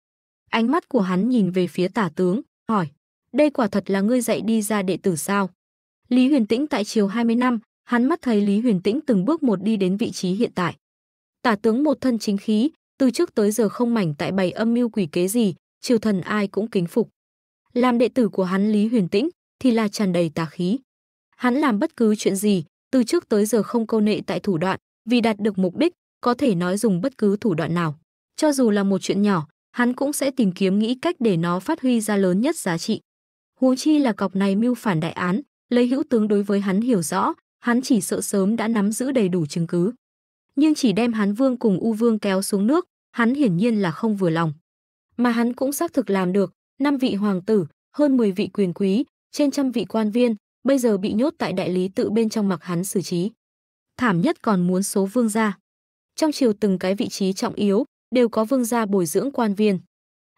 Ánh mắt của hắn nhìn về phía tả tướng, hỏi, đây quả thật là ngươi dạy đi ra đệ tử sao? Lý Huyền Tĩnh tại chiều 20 năm, hắn mắt thấy Lý Huyền Tĩnh từng bước một đi đến vị trí hiện tại. Tả tướng một thân chính khí, từ trước tới giờ không mảnh tại bày âm mưu quỷ kế gì, triều thần ai cũng kính phục. Làm đệ tử của hắn Lý Huyền Tĩnh thì là tràn đầy tà khí. Hắn làm bất cứ chuyện gì, từ trước tới giờ không câu nệ tại thủ đoạn, vì đạt được mục đích, có thể nói dùng bất cứ thủ đoạn nào. Cho dù là một chuyện nhỏ, hắn cũng sẽ tìm kiếm nghĩ cách để nó phát huy ra lớn nhất giá trị. Huống chi là cọc này mưu phản đại án, lấy hữu tướng đối với hắn hiểu rõ, hắn chỉ sợ sớm đã nắm giữ đầy đủ chứng cứ. Nhưng chỉ đem hắn vương cùng U vương kéo xuống nước, hắn hiển nhiên là không vừa lòng. Mà hắn cũng xác thực làm được, năm vị hoàng tử, hơn 10 vị quyền quý, trên trăm vị quan viên, bây giờ bị nhốt tại đại lý tự bên trong mặc hắn xử trí. Thảm nhất còn muốn số vương gia. Trong chiều từng cái vị trí trọng yếu, đều có vương gia bồi dưỡng quan viên.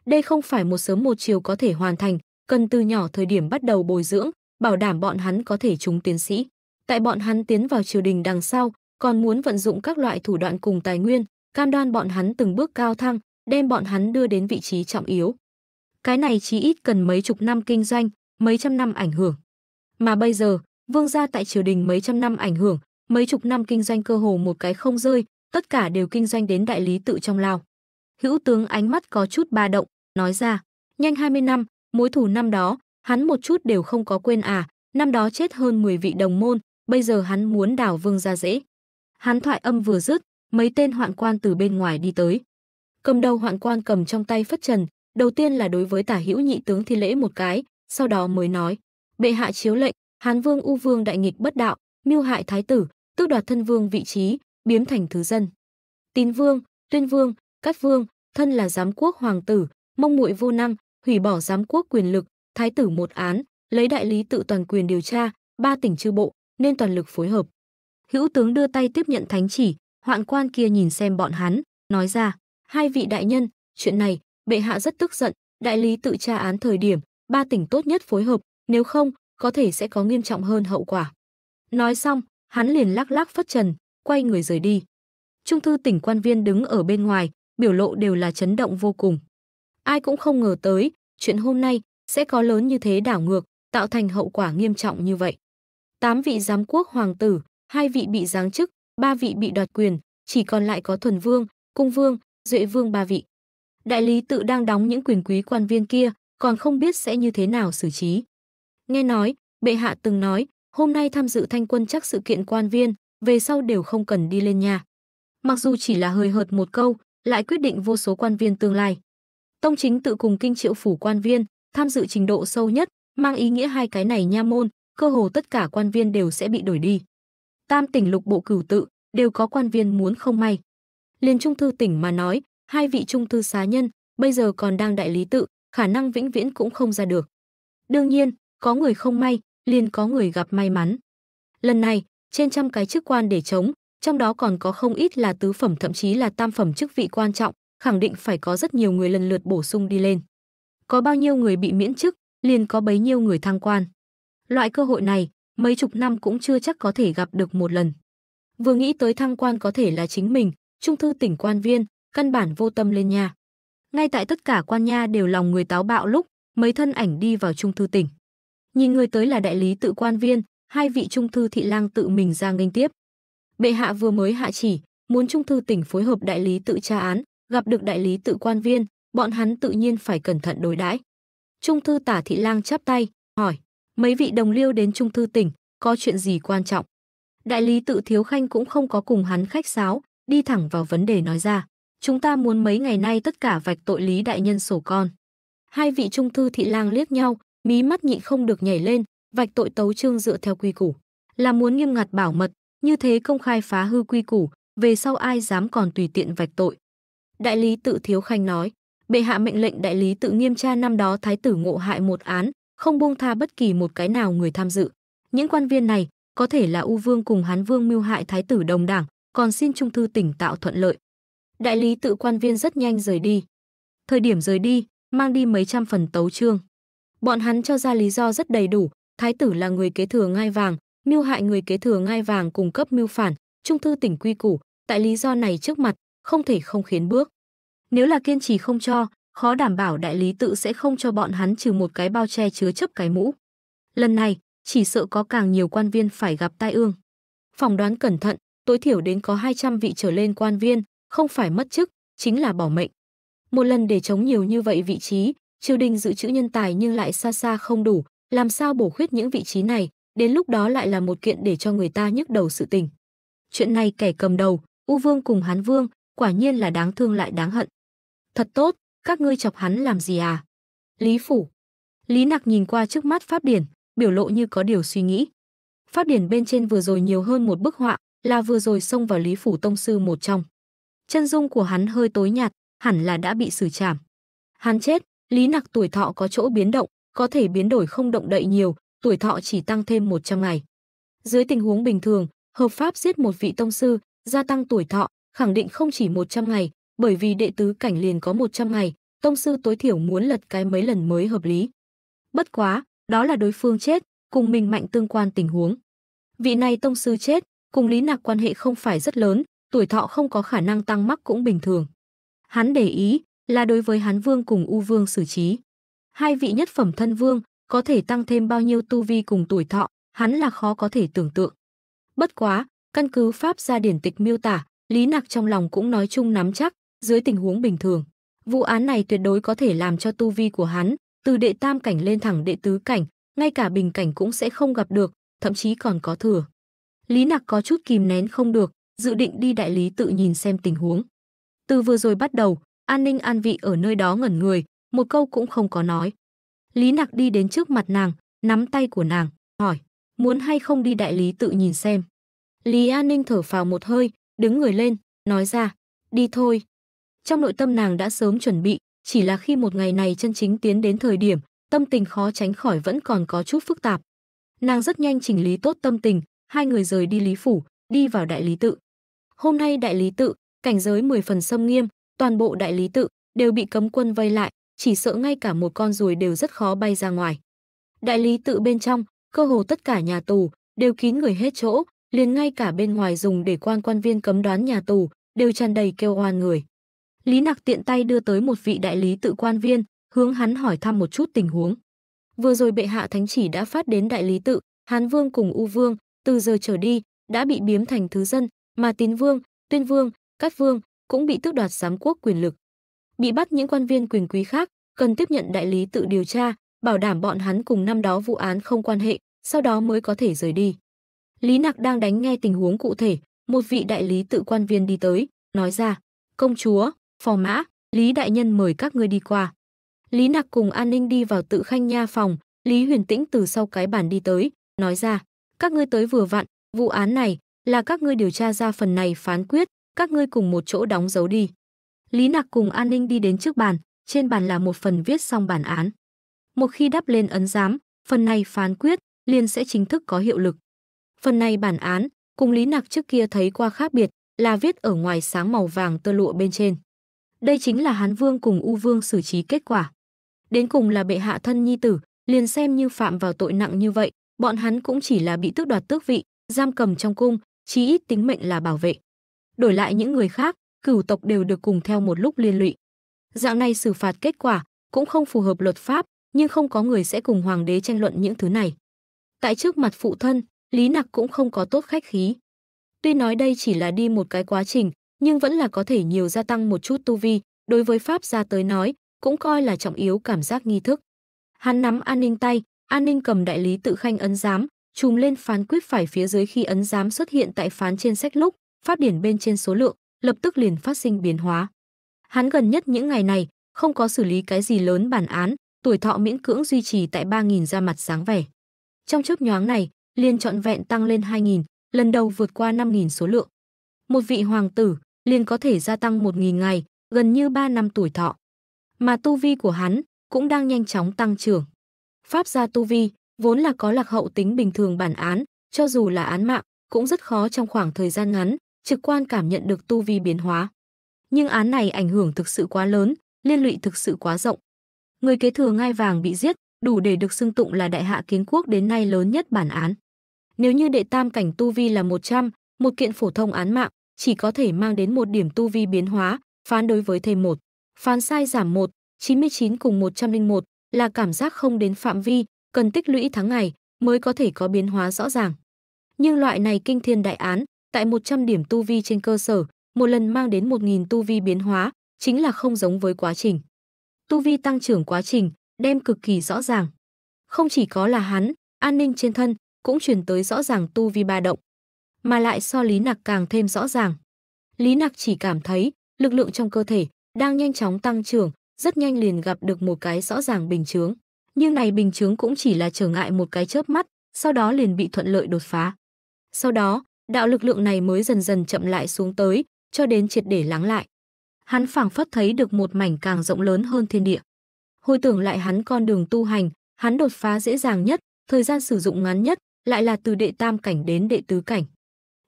Đây không phải một sớm một chiều có thể hoàn thành, cần từ nhỏ thời điểm bắt đầu bồi dưỡng, bảo đảm bọn hắn có thể trúng tiến sĩ. Tại bọn hắn tiến vào triều đình đằng sau, còn muốn vận dụng các loại thủ đoạn cùng tài nguyên, cam đoan bọn hắn từng bước cao thăng, đem bọn hắn đưa đến vị trí trọng yếu. Cái này chí ít cần mấy chục năm kinh doanh, mấy trăm năm ảnh hưởng. Mà bây giờ, vương gia tại triều đình mấy trăm năm ảnh hưởng, mấy chục năm kinh doanh cơ hồ một cái không rơi, tất cả đều kinh doanh đến đại lý tự trong lao. Hữu tướng ánh mắt có chút ba động, nói ra, nhanh 20 năm, Mối thù năm đó, hắn một chút đều không có quên à, năm đó chết hơn 10 vị đồng môn, bây giờ hắn muốn đảo vương ra dễ. Hắn thoại âm vừa dứt, mấy tên hoạn quan từ bên ngoài đi tới. Cầm đầu hoạn quan cầm trong tay phất trần, đầu tiên là đối với tả hữu nhị tướng thi lễ một cái, sau đó mới nói. Bệ hạ chiếu lệnh, Hán vương U vương đại nghịch bất đạo, mưu hại thái tử, tước đoạt thân vương vị trí, biến thành thứ dân. Tín vương, tuyên vương, cát vương, thân là giám quốc hoàng tử, mông muội vô năng, hủy bỏ giám quốc quyền lực, thái tử một án, lấy đại lý tự toàn quyền điều tra, ba tỉnh chư bộ nên toàn lực phối hợp. Hữu tướng đưa tay tiếp nhận thánh chỉ, hoạn quan kia nhìn xem bọn hắn, nói ra, hai vị đại nhân, chuyện này, bệ hạ rất tức giận, đại lý tự tra án thời điểm, ba tỉnh tốt nhất phối hợp, nếu không, có thể sẽ có nghiêm trọng hơn hậu quả. Nói xong, hắn liền lắc lắc phất trần, quay người rời đi. Trung thư tỉnh quan viên đứng ở bên ngoài, biểu lộ đều là chấn động vô cùng. Ai cũng không ngờ tới, chuyện hôm nay sẽ có lớn như thế đảo ngược, tạo thành hậu quả nghiêm trọng như vậy. Tám vị giám quốc hoàng tử, hai vị bị giáng chức, ba vị bị đoạt quyền, chỉ còn lại có thuần vương, cung vương, duệ vương ba vị. Đại lý tự đang đóng những quyền quý quan viên kia, còn không biết sẽ như thế nào xử trí. Nghe nói, bệ hạ từng nói, hôm nay tham dự thanh quân chắc sự kiện quan viên, về sau đều không cần đi lên nhà. Mặc dù chỉ là hơi hợt một câu, lại quyết định vô số quan viên tương lai. Tông chính tự cùng kinh triệu phủ quan viên tham dự trình độ sâu nhất, mang ý nghĩa hai cái này nha môn, cơ hồ tất cả quan viên đều sẽ bị đổi đi. Tam tỉnh lục bộ cửu tự đều có quan viên muốn không may. Liên trung thư tỉnh mà nói, hai vị trung thư xá nhân bây giờ còn đang đại lý tự, khả năng vĩnh viễn cũng không ra được. Đương nhiên, có người không may, liền có người gặp may mắn. Lần này, trên trăm cái chức quan để chống, trong đó còn có không ít là tứ phẩm thậm chí là tam phẩm chức vị quan trọng, khẳng định phải có rất nhiều người lần lượt bổ sung đi lên. Có bao nhiêu người bị miễn chức, liền có bấy nhiêu người thăng quan. Loại cơ hội này, mấy chục năm cũng chưa chắc có thể gặp được một lần. Vừa nghĩ tới thăng quan có thể là chính mình, trung thư tỉnh quan viên, căn bản vô tâm lên nhà. Ngay tại tất cả quan nha đều lòng người táo bạo lúc, mấy thân ảnh đi vào trung thư tỉnh. Nhìn người tới là đại lý tự quan viên, hai vị trung thư thị lang tự mình ra nghênh tiếp. Bệ hạ vừa mới hạ chỉ, muốn trung thư tỉnh phối hợp đại lý tự tra án, gặp được đại lý tự quan viên, bọn hắn tự nhiên phải cẩn thận đối đãi. Trung thư Tả Thị Lang chắp tay, hỏi: "Mấy vị đồng liêu đến Trung thư tỉnh, có chuyện gì quan trọng?" Đại lý tự Thiếu Khanh cũng không có cùng hắn khách sáo, đi thẳng vào vấn đề nói ra: "Chúng ta muốn mấy ngày nay tất cả vạch tội lý đại nhân sổ con." Hai vị Trung thư Thị Lang liếc nhau, mí mắt nhịn không được nhảy lên, vạch tội tấu chương dựa theo quy củ, là muốn nghiêm ngặt bảo mật, như thế công khai phá hư quy củ, về sau ai dám còn tùy tiện vạch tội đại lý tự thiếu khanh nói bệ hạ mệnh lệnh đại lý tự nghiêm tra năm đó thái tử ngộ hại một án không buông tha bất kỳ một cái nào người tham dự những quan viên này có thể là u vương cùng hán vương mưu hại thái tử đồng đảng còn xin trung thư tỉnh tạo thuận lợi đại lý tự quan viên rất nhanh rời đi thời điểm rời đi mang đi mấy trăm phần tấu chương bọn hắn cho ra lý do rất đầy đủ thái tử là người kế thừa ngai vàng mưu hại người kế thừa ngai vàng cùng cấp mưu phản trung thư tỉnh quy củ tại lý do này trước mặt không thể không khiến bước. Nếu là kiên trì không cho, khó đảm bảo đại lý tự sẽ không cho bọn hắn trừ một cái bao che chứa chấp cái mũ. Lần này, chỉ sợ có càng nhiều quan viên phải gặp tai ương. Phỏng đoán cẩn thận, tối thiểu đến có 200 vị trở lên quan viên, không phải mất chức, chính là bỏ mệnh. Một lần để chống nhiều như vậy vị trí, triều đình dự trữ nhân tài nhưng lại xa xa không đủ, làm sao bổ khuyết những vị trí này, đến lúc đó lại là một kiện để cho người ta nhức đầu sự tình. Chuyện này kẻ cầm đầu, U Vương cùng Hán Vương, quả nhiên là đáng thương lại đáng hận. Thật tốt, các ngươi chọc hắn làm gì à? Lý Phủ. Lý Nặc nhìn qua trước mắt Pháp Điển, biểu lộ như có điều suy nghĩ. Pháp Điển bên trên vừa rồi nhiều hơn một bức họa, là vừa rồi xông vào Lý Phủ Tông Sư một trong. Chân dung của hắn hơi tối nhạt, hẳn là đã bị xử trảm. Hắn chết, Lý Nặc tuổi thọ có chỗ biến động, có thể biến đổi không động đậy nhiều, tuổi thọ chỉ tăng thêm 100 ngày. Dưới tình huống bình thường, hợp pháp giết một vị tông sư, gia tăng tuổi thọ, khẳng định không chỉ 100 ngày, bởi vì đệ tứ cảnh liền có 100 ngày, tông sư tối thiểu muốn lật cái mấy lần mới hợp lý. Bất quá, đó là đối phương chết, cùng mình mạnh tương quan tình huống. Vị này tông sư chết, cùng Lý Nạc quan hệ không phải rất lớn, tuổi thọ không có khả năng tăng mắc cũng bình thường. Hắn để ý là đối với hắn Vương cùng U Vương xử trí. Hai vị nhất phẩm thân vương có thể tăng thêm bao nhiêu tu vi cùng tuổi thọ, hắn là khó có thể tưởng tượng. Bất quá, căn cứ pháp gia điển tịch miêu tả, Lý Nặc trong lòng cũng nói chung nắm chắc, dưới tình huống bình thường, vụ án này tuyệt đối có thể làm cho tu vi của hắn từ đệ tam cảnh lên thẳng đệ tứ cảnh, ngay cả bình cảnh cũng sẽ không gặp được, thậm chí còn có thừa. Lý Nặc có chút kìm nén không được, dự định đi đại lý tự nhìn xem tình huống. Từ vừa rồi bắt đầu, An Ninh An Vị ở nơi đó ngẩn người, một câu cũng không có nói. Lý Nặc đi đến trước mặt nàng, nắm tay của nàng, hỏi, muốn hay không đi đại lý tự nhìn xem. Lý An Ninh thở phào một hơi, đứng người lên, nói ra, đi thôi. Trong nội tâm nàng đã sớm chuẩn bị, chỉ là khi một ngày này chân chính tiến đến thời điểm, tâm tình khó tránh khỏi vẫn còn có chút phức tạp. Nàng rất nhanh chỉnh lý tốt tâm tình, hai người rời đi Lý Phủ, đi vào Đại Lý Tự. Hôm nay Đại Lý Tự, cảnh giới 10 phần xâm nghiêm, toàn bộ Đại Lý Tự đều bị cấm quân vây lại, chỉ sợ ngay cả một con ruồi đều rất khó bay ra ngoài. Đại Lý Tự bên trong, cơ hồ tất cả nhà tù, đều kín người hết chỗ, liền ngay cả bên ngoài dùng để quan quan viên cấm đoán nhà tù, đều tràn đầy kêu oan người. Lý Nặc tiện tay đưa tới một vị đại lý tự quan viên, hướng hắn hỏi thăm một chút tình huống. Vừa rồi bệ hạ thánh chỉ đã phát đến đại lý tự, Hán Vương cùng U Vương, từ giờ trở đi, đã bị biếm thành thứ dân, mà Tín Vương, Tuyên Vương, Cát Vương cũng bị tước đoạt giám quốc quyền lực. Bị bắt những quan viên quyền quý khác, cần tiếp nhận đại lý tự điều tra, bảo đảm bọn hắn cùng năm đó vụ án không quan hệ, sau đó mới có thể rời đi. Lý Nặc đang đánh nghe tình huống cụ thể, một vị đại lý tự quan viên đi tới, nói ra, công chúa, phò mã, Lý đại nhân mời các ngươi đi qua. Lý Nặc cùng An Ninh đi vào tự khanh nha phòng, Lý Huyền Tĩnh từ sau cái bàn đi tới, nói ra, các ngươi tới vừa vặn, vụ án này là các ngươi điều tra ra phần này phán quyết, các ngươi cùng một chỗ đóng dấu đi. Lý Nặc cùng An Ninh đi đến trước bàn, trên bàn là một phần viết xong bản án. Một khi đắp lên ấn giám, phần này phán quyết liền sẽ chính thức có hiệu lực. Phần này bản án, cùng lý nặc trước kia thấy qua khác biệt, là viết ở ngoài sáng màu vàng tơ lụa bên trên. Đây chính là Hán Vương cùng U Vương xử trí kết quả. Đến cùng là bệ hạ thân nhi tử, liền xem như phạm vào tội nặng như vậy, bọn hắn cũng chỉ là bị tước đoạt tước vị, giam cầm trong cung, chí ít tính mệnh là bảo vệ. Đổi lại những người khác, cửu tộc đều được cùng theo một lúc liên lụy. Dạng này xử phạt kết quả cũng không phù hợp luật pháp, nhưng không có người sẽ cùng hoàng đế tranh luận những thứ này. Tại trước mặt phụ thân, Lý Nặc cũng không có tốt khách khí. Tuy nói đây chỉ là đi một cái quá trình, nhưng vẫn là có thể nhiều gia tăng một chút tu vi, đối với pháp gia tới nói, cũng coi là trọng yếu cảm giác nghi thức. Hắn nắm an ninh tay, an ninh cầm đại lý tự khanh ấn giám, chùm lên phán quyết phải phía dưới khi ấn giám xuất hiện tại phán trên sách lúc, pháp điển bên trên số lượng, lập tức liền phát sinh biến hóa. Hắn gần nhất những ngày này, không có xử lý cái gì lớn bản án, tuổi thọ miễn cưỡng duy trì tại 3.000 ra mặt sáng vẻ. Trong chớp nhoáng này, liên trọn vẹn tăng lên 2.000, lần đầu vượt qua 5.000 số lượng. Một vị hoàng tử liền có thể gia tăng 1.000 ngày, gần như 3 năm tuổi thọ. Mà tu vi của hắn cũng đang nhanh chóng tăng trưởng. Pháp gia tu vi vốn là có lạc hậu tính bình thường bản án, cho dù là án mạng, cũng rất khó trong khoảng thời gian ngắn, trực quan cảm nhận được tu vi biến hóa. Nhưng án này ảnh hưởng thực sự quá lớn, liên lụy thực sự quá rộng. Người kế thừa ngai vàng bị giết, đủ để được xưng tụng là đại hạ kiến quốc đến nay lớn nhất bản án. Nếu như đệ tam cảnh tu vi là 100, một kiện phổ thông án mạng chỉ có thể mang đến một điểm tu vi biến hóa, phán đối với thầy một. Phán sai giảm 1, 99 cùng 101 là cảm giác không đến phạm vi, cần tích lũy tháng ngày mới có thể có biến hóa rõ ràng. Nhưng loại này kinh thiên đại án, tại 100 điểm tu vi trên cơ sở, một lần mang đến 1.000 tu vi biến hóa, chính là không giống với quá trình. Tu vi tăng trưởng quá trình, đem cực kỳ rõ ràng. Không chỉ có là hắn, an ninh trên thân, cũng truyền tới rõ ràng tu vi ba động, mà lại so Lý Nặc càng thêm rõ ràng. Lý Nặc chỉ cảm thấy lực lượng trong cơ thể đang nhanh chóng tăng trưởng, rất nhanh liền gặp được một cái rõ ràng bình chướng. Nhưng này bình chướng cũng chỉ là trở ngại một cái chớp mắt, sau đó liền bị thuận lợi đột phá. Sau đó, đạo lực lượng này mới dần dần chậm lại xuống tới, cho đến triệt để lắng lại. Hắn phảng phất thấy được một mảnh càng rộng lớn hơn thiên địa. Hồi tưởng lại hắn con đường tu hành, hắn đột phá dễ dàng nhất, thời gian sử dụng ngắn nhất, lại là từ đệ tam cảnh đến đệ tứ cảnh.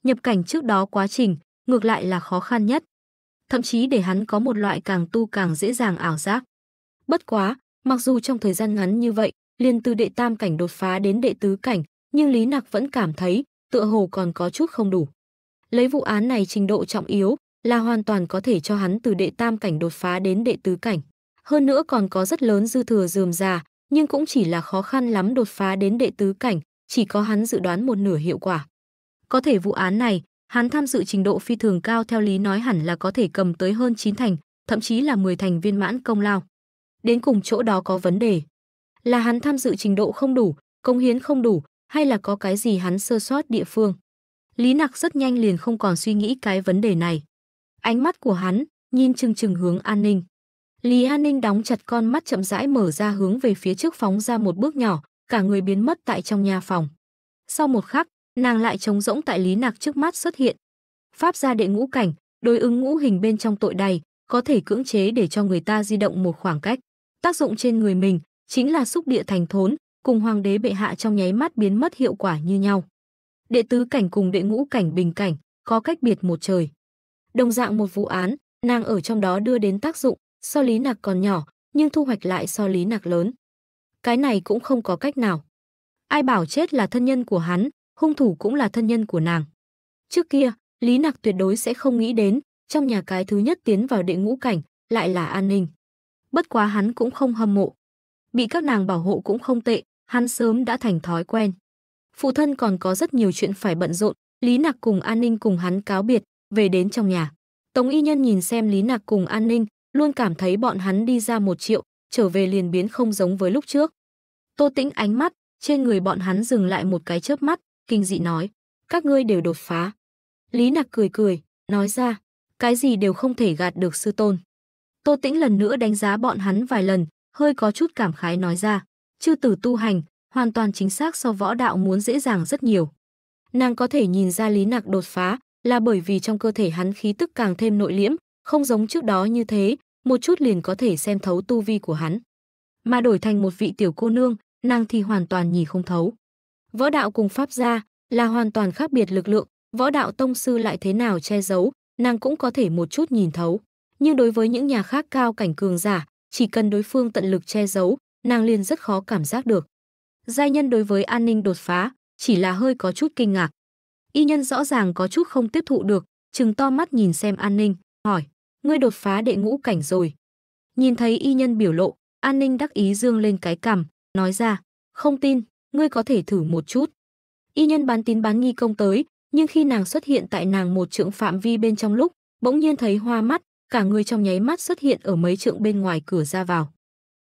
Nhập cảnh trước đó quá trình, ngược lại là khó khăn nhất. Thậm chí để hắn có một loại càng tu càng dễ dàng ảo giác. Bất quá, mặc dù trong thời gian ngắn như vậy, liền từ đệ tam cảnh đột phá đến đệ tứ cảnh, nhưng Lý Nặc vẫn cảm thấy tựa hồ còn có chút không đủ. Lấy vụ án này trình độ trọng yếu là hoàn toàn có thể cho hắn từ đệ tam cảnh đột phá đến đệ tứ cảnh. Hơn nữa còn có rất lớn dư thừa dườm già, nhưng cũng chỉ là khó khăn lắm đột phá đến đệ tứ cảnh, chỉ có hắn dự đoán một nửa hiệu quả. Có thể vụ án này, hắn tham dự trình độ phi thường cao theo lý nói hẳn là có thể cầm tới hơn 9 thành, thậm chí là 10 thành viên mãn công lao. Đến cùng chỗ đó có vấn đề. Là hắn tham dự trình độ không đủ, công hiến không đủ, hay là có cái gì hắn sơ sót địa phương. Lý Nặc rất nhanh liền không còn suy nghĩ cái vấn đề này. Ánh mắt của hắn nhìn chừng chừng hướng An Ninh. Lý An Ninh đóng chặt con mắt chậm rãi mở ra hướng về phía trước phóng ra một bước nhỏ, cả người biến mất tại trong nhà phòng. Sau một khắc, nàng lại trống rỗng tại Lý Nạc trước mắt xuất hiện. Pháp gia đệ ngũ cảnh, đối ứng ngũ hình bên trong tội đầy, có thể cưỡng chế để cho người ta di động một khoảng cách. Tác dụng trên người mình chính là xúc địa thành thốn, cùng hoàng đế bệ hạ trong nháy mắt biến mất hiệu quả như nhau. Đệ tứ cảnh cùng đệ ngũ cảnh bình cảnh, có cách biệt một trời. Đồng dạng một vụ án, nàng ở trong đó đưa đến tác dụng, so lý nạc còn nhỏ, nhưng thu hoạch lại so lý nạc lớn cái này cũng không có cách nào. Ai bảo chết là thân nhân của hắn, hung thủ cũng là thân nhân của nàng. Trước kia, Lý Nặc tuyệt đối sẽ không nghĩ đến, trong nhà cái thứ nhất tiến vào đệ ngũ cảnh, lại là an ninh. Bất quá hắn cũng không hâm mộ. Bị các nàng bảo hộ cũng không tệ, hắn sớm đã thành thói quen. Phụ thân còn có rất nhiều chuyện phải bận rộn, Lý Nặc cùng An Ninh cùng hắn cáo biệt, về đến trong nhà. Tống Y Nhân nhìn xem Lý Nặc cùng An Ninh, luôn cảm thấy bọn hắn đi ra một triệu, trở về liền biến không giống với lúc trước. Tô Tĩnh ánh mắt trên người bọn hắn dừng lại một cái chớp mắt, kinh dị nói: "Các ngươi đều đột phá." Lý Nặc cười cười, nói ra: "Cái gì đều không thể gạt được sư tôn." Tô Tĩnh lần nữa đánh giá bọn hắn vài lần, hơi có chút cảm khái nói ra: "Chư tử tu hành, hoàn toàn chính xác so võ đạo muốn dễ dàng rất nhiều." Nàng có thể nhìn ra Lý Nặc đột phá là bởi vì trong cơ thể hắn khí tức càng thêm nội liễm, không giống trước đó như thế, một chút liền có thể xem thấu tu vi của hắn. Mà đổi thành một vị tiểu cô nương, nàng thì hoàn toàn nhìn không thấu. Võ đạo cùng pháp gia là hoàn toàn khác biệt lực lượng, võ đạo tông sư lại thế nào che giấu, nàng cũng có thể một chút nhìn thấu. Nhưng đối với những nhà khác cao cảnh cường giả, chỉ cần đối phương tận lực che giấu, nàng liền rất khó cảm giác được. Giai nhân đối với an ninh đột phá, chỉ là hơi có chút kinh ngạc. Y nhân rõ ràng có chút không tiếp thụ được, chừng to mắt nhìn xem an ninh, hỏi ngươi đột phá đệ ngũ cảnh rồi. Nhìn thấy y nhân biểu lộ, an ninh đắc ý dương lên cái cằm, nói ra, không tin, ngươi có thể thử một chút. Y nhân bán tín bán nghi công tới, nhưng khi nàng xuất hiện tại nàng một trượng phạm vi bên trong lúc, bỗng nhiên thấy hoa mắt, cả người trong nháy mắt xuất hiện ở mấy trượng bên ngoài cửa ra vào.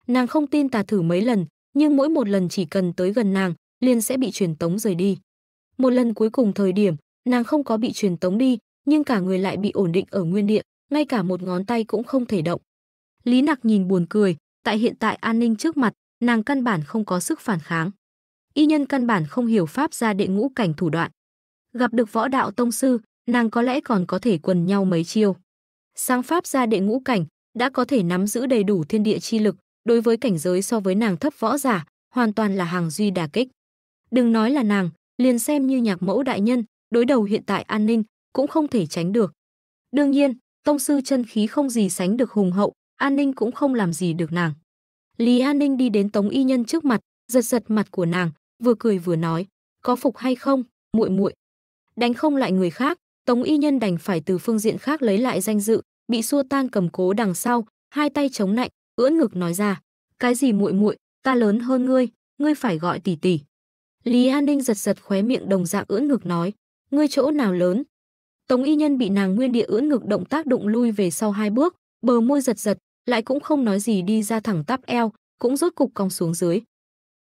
Nàng không tin tà thử mấy lần, nhưng mỗi một lần chỉ cần tới gần nàng, liền sẽ bị truyền tống rời đi. Một lần cuối cùng thời điểm, nàng không có bị truyền tống đi, nhưng cả người lại bị ổn định ở nguyên địa, ngay cả một ngón tay cũng không thể động. Lý Nặc nhìn buồn cười, tại hiện tại an ninh trước mặt, nàng căn bản không có sức phản kháng. Y nhân căn bản không hiểu pháp gia đệ ngũ cảnh thủ đoạn. Gặp được võ đạo tông sư, nàng có lẽ còn có thể quần nhau mấy chiêu. Sang pháp gia đệ ngũ cảnh, đã có thể nắm giữ đầy đủ thiên địa chi lực, đối với cảnh giới so với nàng thấp võ giả, hoàn toàn là hàng duy đà kích. Đừng nói là nàng, liền xem như nhạc mẫu đại nhân, đối đầu hiện tại an ninh, cũng không thể tránh được. Đương nhiên, tông sư chân khí không gì sánh được hùng hậu, An Ninh cũng không làm gì được nàng. Lý An Ninh đi đến Tống Y Nhân trước mặt, giật giật mặt của nàng, vừa cười vừa nói, "Có phục hay không, muội muội?" Đánh không lại người khác, Tống Y Nhân đành phải từ phương diện khác lấy lại danh dự, bị xua tan cầm cố đằng sau, hai tay chống nạnh, ưỡn ngực nói ra, "Cái gì muội muội, ta lớn hơn ngươi, ngươi phải gọi tỷ tỷ." Lý An Ninh giật giật khóe miệng đồng dạng ưỡn ngực nói, "Ngươi chỗ nào lớn, Tống y nhân bị nàng nguyên địa ưỡn ngực động tác đụng lui về sau hai bước, bờ môi giật giật, lại cũng không nói gì đi ra thẳng tắp eo, cũng rốt cục cong xuống dưới.